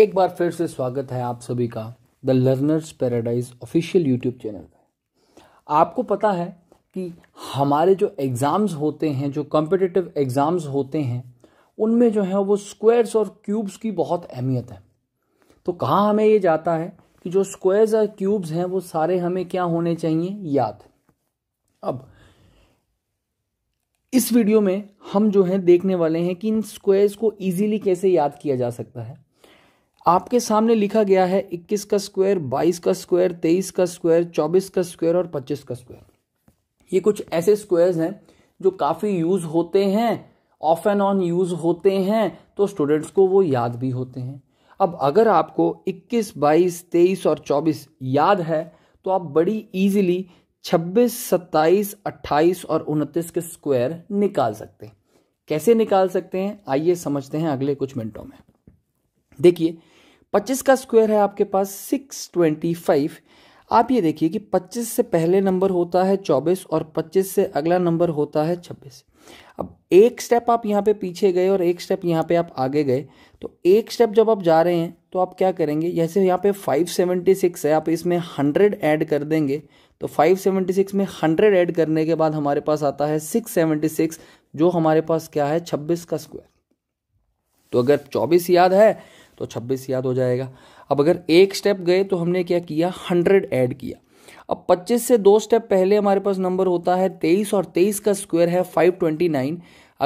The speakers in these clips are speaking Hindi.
एक बार फिर से स्वागत है आप सभी का the Learners Paradise official YouTube channel पर आपको पता है कि हमारे जो एग्ज़ाम्स होते हैं जो कॉम्पिटिटिव एग्ज़ाम्स होते हैं उनमें जो है वो स्क्वायर्स और क्यूब्स की बहुत अहमियत है तो कहाँ हमें ये जाता है कि जो स्क्वायर्स और क्यूब्स हैं वो सारे हमें क्या होने चाहिए याद अब इस वीडियो में हम जो है देखने वाले हैं कि इन स्क्वायर्स को इजीली कैसे याद किया जा सकता है आपके सामने लिखा गया है 21 का स्क्वायर 22 का स्क्वायर 23 का स्क्वायर 24 का स्क्वायर और 25 का स्क्वायर ये कुछ ऐसे स्क्वायर्स हैं जो काफ़ी यूज़ होते हैं ऑफ एंड ऑन यूज़ होते हैं तो स्टूडेंट्स को वो याद भी होते हैं अब अगर आपको 21, 22, 23 और 24 याद है तो आप बड़ी इजीली 26, 27, 28 और 29 के स्क्वायर निकाल सकते हैं कैसे निकाल सकते हैं आइए समझते हैं अगले कुछ मिनटों में देखिए पच्चीस का स्क्वायर है आपके पास सिक्स ट्वेंटी फाइव आप ये देखिए कि पच्चीस से पहले नंबर होता है चौबीस और पच्चीस से अगला नंबर होता है छब्बीस अब एक स्टेप आप यहाँ पे पीछे गए और एक स्टेप यहाँ पे आप आगे गए तो एक स्टेप जब आप जा रहे हैं तो आप क्या करेंगे जैसे यहाँ पे फाइव सेवेंटी सिक्स है आप इसमें हंड्रेड ऐड कर देंगे तो फाइव सेवेंटी सिक्स में हंड्रेड ऐड करने के बाद हमारे पास आता है सिक्स सेवेंटी सिक्स जो हमारे पास क्या है छब्बीस का स्क्वायर तो अगर चौबीस याद है तो छब्बीस याद हो जाएगा अब अगर एक स्टेप गए तो हमने क्या किया हंड्रेड ऐड किया अब 25 से दो स्टेप पहले हमारे पास नंबर होता है 23 और 23 का स्क्वायर है 529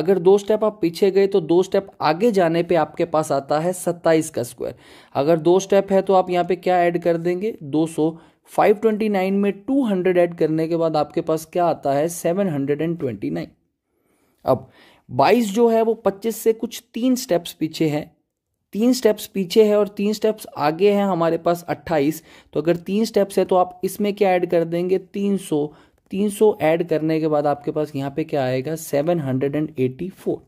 अगर दो स्टेप आप पीछे गए तो दो स्टेप आगे जाने पे आपके पास आता है 27 का स्क्वायर अगर दो स्टेप है तो आप यहाँ पे क्या ऐड कर देंगे 200 529 में 200 ऐड करने के बाद आपके पास क्या आता है 729 अब 22 जो है वो 25 से कुछ तीन स्टेप्स पीछे है तीन स्टेप्स पीछे है और तीन स्टेप्स आगे हैं हमारे पास अट्ठाईस तो अगर तीन स्टेप्स है तो आप इसमें क्या ऐड कर देंगे तीन सौ तीन सौ ऐड करने के बाद आपके पास यहाँ पे क्या आएगा seven hundred and eighty four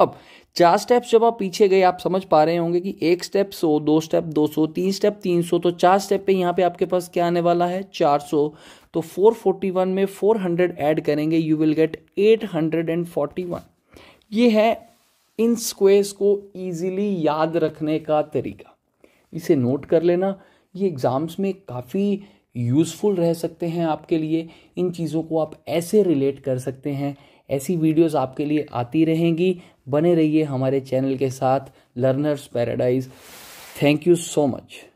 अब चार स्टेप्स जब आप पीछे गए आप समझ पा रहे होंगे कि एक स्टेप सो दो स्टेप दो सौ तीन स्टेप तीन सौ तो चार स्टेप पे यहाँ पे आपके पास क्या आने वाला है चार सो तो फोर फोर्टी वन में फोर हंड्रेड ऐड करेंगे you will get eight hundred and forty one ये है इन स्क्वेयर्स को ईजिली याद रखने का तरीका इसे नोट कर लेना ये एग्ज़ाम्स में काफ़ी यूज़फुल रह सकते हैं आपके लिए इन चीज़ों को आप ऐसे रिलेट कर सकते हैं ऐसी वीडियोस आपके लिए आती रहेंगी बने रहिए हमारे चैनल के साथ Learners Paradise thank you so much